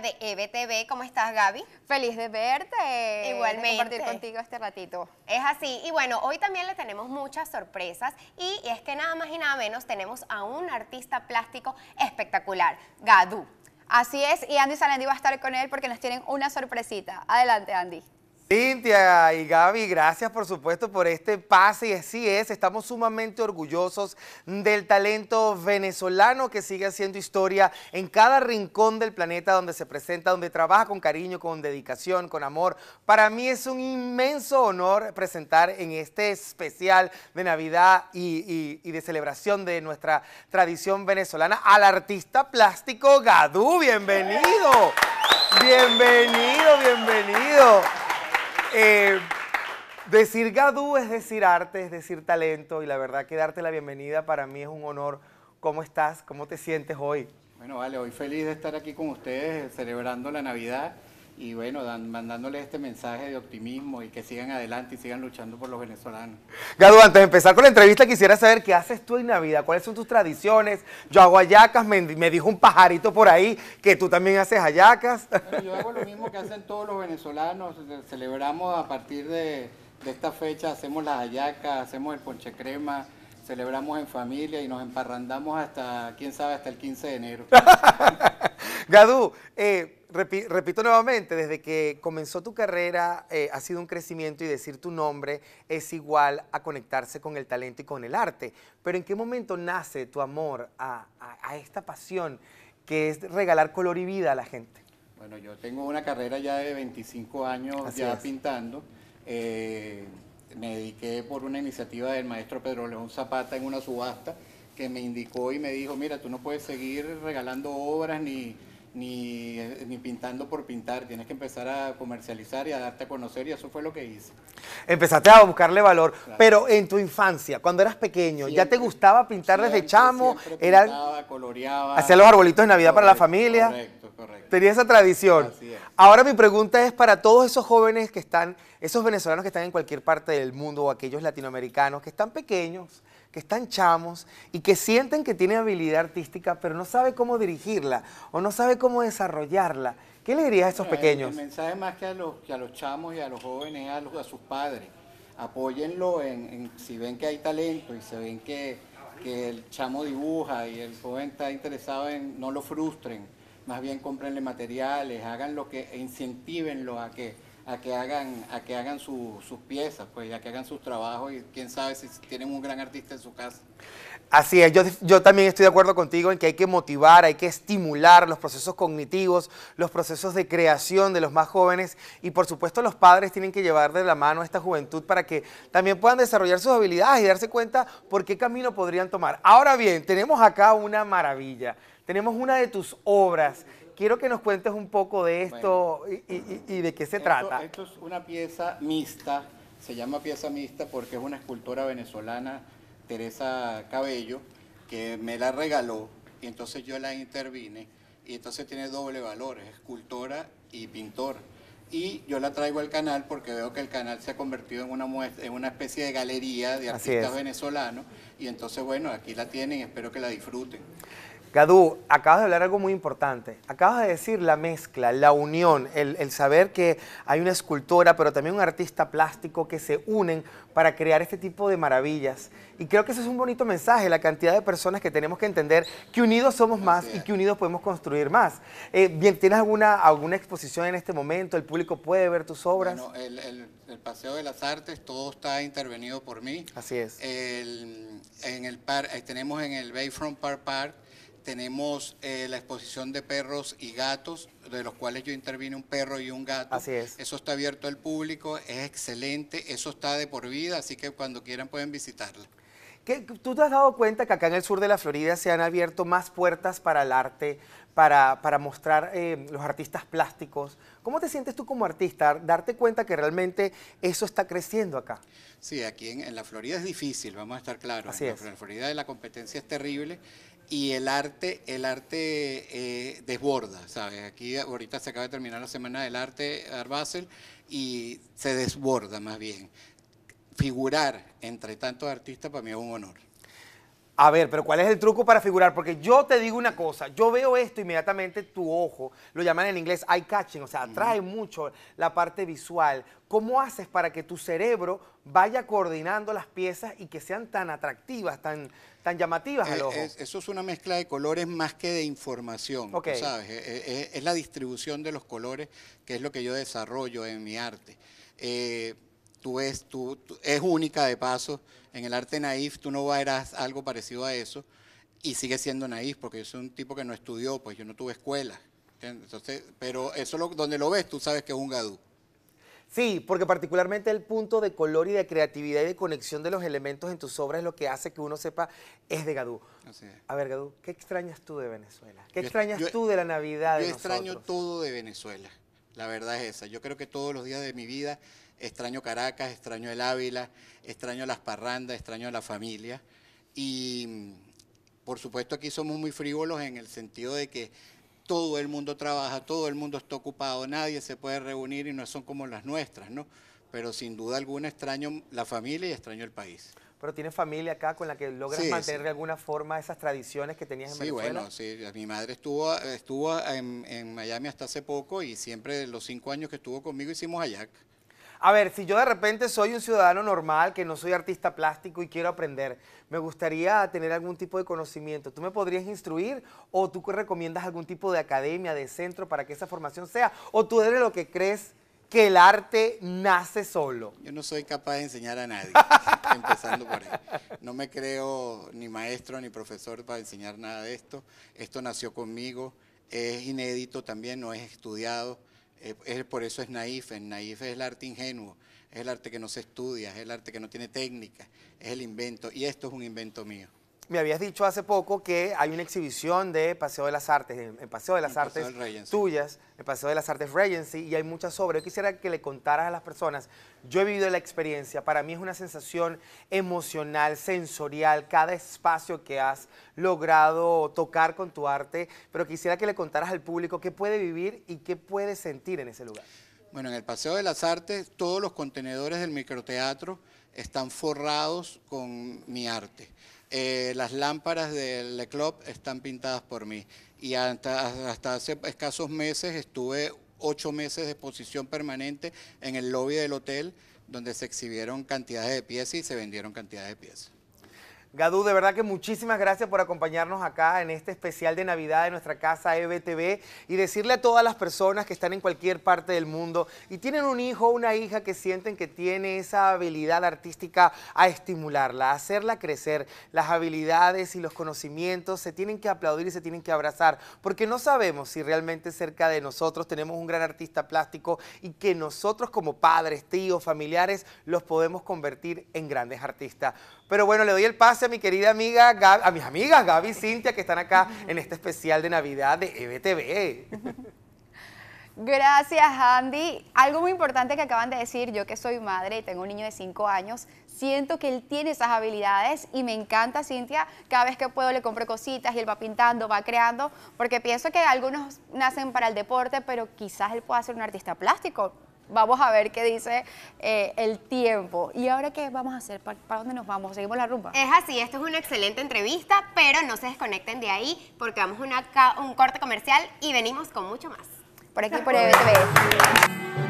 de EBTV. ¿Cómo estás, Gaby? Feliz de verte. Igualmente. De compartir contigo este ratito. Es así. Y bueno, hoy también le tenemos muchas sorpresas y es que nada más y nada menos tenemos a un artista plástico espectacular, Gadú. Así es, y Andy Salendi va a estar con él porque nos tienen una sorpresita. Adelante, Andy. Cintia y Gaby, gracias por supuesto por este pase y así es, estamos sumamente orgullosos del talento venezolano que sigue haciendo historia en cada rincón del planeta donde se presenta, donde trabaja con cariño, con dedicación, con amor. Para mí es un inmenso honor presentar en este especial de Navidad y, de celebración de nuestra tradición venezolana al artista plástico Gadú, bienvenido, bienvenido, bienvenido. Eh, decir Gadú es decir arte, es decir talento, y la verdad que darte la bienvenida para mí es un honor. ¿Cómo estás? ¿Cómo te sientes hoy? Bueno, vale, hoy feliz de estar aquí con ustedes celebrando la Navidad y bueno, mandándoles este mensaje de optimismo y que sigan adelante y sigan luchando por los venezolanos. Gadu, antes de empezar con la entrevista quisiera saber qué haces tú en Navidad, cuáles son tus tradiciones. Yo hago ayacas, me, dijo un pajarito por ahí que tú también haces ayacas. yo hago lo mismo que hacen todos los venezolanos, eh, celebramos a partir de, esta fecha, hacemos las ayacas, hacemos el ponche crema, celebramos en familia y nos emparrandamos hasta, quién sabe, hasta el 15 de enero. Gadú, eh, repito nuevamente, desde que comenzó tu carrera eh, ha sido un crecimiento y decir tu nombre es igual a conectarse con el talento y con el arte. Pero ¿en qué momento nace tu amor a, esta pasión que es regalar color y vida a la gente? Bueno, yo tengo una carrera ya de 25 años ya pintando. Eh, me dediqué por una iniciativa del maestro Pedro León Zapata en una subasta que me indicó y me dijo, mira, tú no puedes seguir regalando obras ni eh, ni, pintando por pintar, tienes que empezar a comercializar y a darte a conocer y eso fue lo que hice. Empezaste a buscarle valor, pero en tu infancia, cuando eras pequeño, ¿ya te gustaba pintar desde chamo? Era, Hacía los arbolitos de Navidad para la familia. Correcto, correcto. Tenía esa tradición. Ahora mi pregunta es para todos esos jóvenes que están, esos venezolanos que están en cualquier parte del mundo o aquellos latinoamericanos que están pequeños, que están chamos y que sienten que tienen habilidad artística, pero no sabe cómo dirigirla o no sabe cómo desarrollarla. ¿Qué le dirías a esos pequeños? El mensaje más que a los, que a los chamos y a los jóvenes es a, los, a sus padres. Apóyenlo en, si ven que hay talento y se ven que, el chamo dibuja y el joven está interesado en, no lo frustren, más bien cómprenle materiales, hagan lo que, e incentivenlo a que a que hagan, a que hagan sus piezas, pues, a que hagan sus trabajos y quién sabe si tienen un gran artista en su casa. Así es, yo, yo también estoy de acuerdo contigo en que hay que motivar, hay que estimular los procesos cognitivos, los procesos de creación de los más jóvenes y por supuesto los padres tienen que llevar de la mano a esta juventud para que también puedan desarrollar sus habilidades y darse cuenta por qué camino podrían tomar. Ahora bien, tenemos acá una maravilla, tenemos una de tus obras quiero que nos cuentes un poco de esto y, de qué se trata. Esto es una pieza mixta, se llama pieza mixta porque es una escultora venezolana, Teresa Cabello, que me la regaló y entonces yo la intervine y entonces tiene doble valor, es escultora y pintor. Y yo la traigo al canal porque veo que el canal se ha convertido en una, en una especie de galería de artistas venezolanos. Y entonces, bueno, aquí la tienen, espero que la disfruten. Gadú, acabas de hablar algo muy importante. Acabas de decir la mezcla, la unión, el, saber que hay una escultora, pero también un artista plástico que se unen para crear este tipo de maravillas. Y creo que ese es un bonito mensaje, la cantidad de personas que tenemos que entender que unidos somos más y que unidos podemos construir más. Eh, bien, ¿tienes alguna, alguna exposición en este momento? ¿El público puede ver tus obras? Bueno, el, Paseo de las Artes, todo está intervenido por mí. Así es. en eh, tenemos en el Bayfront Park Park tenemos eh, la exposición de perros y gatos, de los cuales yo intervino un perro y un gato. Así es. Eso está abierto al público, es excelente, eso está de por vida, así que cuando quieran pueden visitarla. ¿Tú te has dado cuenta que acá en el sur de la Florida se han abierto más puertas para el arte, para, para mostrar eh, los artistas plásticos? ¿Cómo te sientes tú como artista, darte cuenta que realmente eso está creciendo acá? Sí, aquí en, la Florida es difícil, vamos a estar claros. en la Florida la competencia es terrible y el arte, el arte eh, desborda, ¿sabes? Aquí ahorita se acaba de terminar la Semana del Arte Arbazel y se desborda más bien figurar entre tantos artistas para mí es un honor. A ver, pero ¿cuál es el truco para figurar? Porque yo te digo una cosa, yo veo esto inmediatamente tu ojo, lo llaman en inglés eye catching, o sea, atrae mucho la parte visual. ¿Cómo haces para que tu cerebro vaya coordinando las piezas y que sean tan atractivas, tan, tan llamativas al eh, ojo? eso es una mezcla de colores más que de información, ¿sabes? Eh, eh, es, la distribución de los colores que es lo que yo desarrollo en mi arte tú ves, tú, es única de paso. En el arte naif tú no verás algo parecido a eso y sigue siendo naif porque yo soy un tipo que no estudió, pues yo no tuve escuela. Entonces, pero eso donde lo ves tú sabes que es un gadú. Sí, porque particularmente el punto de color y de creatividad y de conexión de los elementos en tus obras es lo que hace que uno sepa es de Gadú. A ver, Gadú, ¿qué extrañas tú de Venezuela? ¿Qué extrañas tú de la Navidad? Yo extraño todo de Venezuela. La verdad es esa. Yo creo que todos los días de mi vida extraño Caracas, extraño el Ávila, extraño las parrandas, extraño a la familia. Y por supuesto aquí somos muy frívolos en el sentido de que todo el mundo trabaja, todo el mundo está ocupado, nadie se puede reunir y no son como las nuestras, ¿no? Pero sin duda alguna extraño la familia y extraño el país pero tienes familia acá con la que logras mantener de alguna forma esas tradiciones que tenías en Venezuela. Sí, bueno, sí. Mi madre estuvo, estuvo en, Miami hasta hace poco y siempre los cinco años que estuvo conmigo hicimos allá. A ver, si yo de repente soy un ciudadano normal, que no soy artista plástico y quiero aprender, me gustaría tener algún tipo de conocimiento. ¿Tú me podrías instruir o tú recomiendas algún tipo de academia, de centro para que esa formación sea? ¿O tú eres lo que crees que el arte nace solo. Yo no soy capaz de enseñar a nadie, empezando por ahí. No me creo ni maestro ni profesor para enseñar nada de esto. Esto nació conmigo, es inédito también, no es estudiado. Eh, es, por eso es naif, naif es el arte ingenuo, es el arte que no se estudia, es el arte que no tiene técnica, es el invento, y esto es un invento mío me habías dicho hace poco que hay una exhibición de Paseo de las Artes, en, Paseo de las Artes tuyas, en Paseo de las Artes Regency, y hay muchas obras. Yo quisiera que le contaras a las personas, yo he vivido la experiencia, para mí es una sensación emocional, sensorial, cada espacio que has logrado tocar con tu arte, pero quisiera que le contaras al público qué puede vivir y qué puede sentir en ese lugar. Bueno, en el Paseo de las Artes todos los contenedores del microteatro están forrados con mi arte. Eh, las lámparas del club están pintadas por mí. Y hasta, hasta hace escasos meses estuve ocho meses de exposición permanente en el lobby del hotel, donde se exhibieron cantidades de piezas y se vendieron cantidades de piezas. Gadú, de verdad que muchísimas gracias por acompañarnos acá en este especial de Navidad de nuestra casa EBTV y decirle a todas las personas que están en cualquier parte del mundo y tienen un hijo o una hija que sienten que tiene esa habilidad artística a estimularla, a hacerla crecer. Las habilidades y los conocimientos se tienen que aplaudir y se tienen que abrazar porque no sabemos si realmente cerca de nosotros tenemos un gran artista plástico y que nosotros como padres, tíos, familiares los podemos convertir en grandes artistas. Pero bueno, le doy el pase mi querida amiga, a mis amigas Gaby y Cintia que están acá en este especial de Navidad de EBTV. Gracias, Andy. Algo muy importante que acaban de decir, yo que soy madre y tengo un niño de 5 años, siento que él tiene esas habilidades y me encanta, Cintia, cada vez que puedo le compro cositas y él va pintando, va creando, porque pienso que algunos nacen para el deporte, pero quizás él pueda ser un artista plástico, vamos a ver qué dice eh, el tiempo. ¿Y ahora qué vamos a hacer? ¿Para, dónde nos vamos? ¿Seguimos la rumba? Es así, esto es una excelente entrevista, pero no se desconecten de ahí porque vamos a un corte comercial y venimos con mucho más. Por aquí, por EBTV.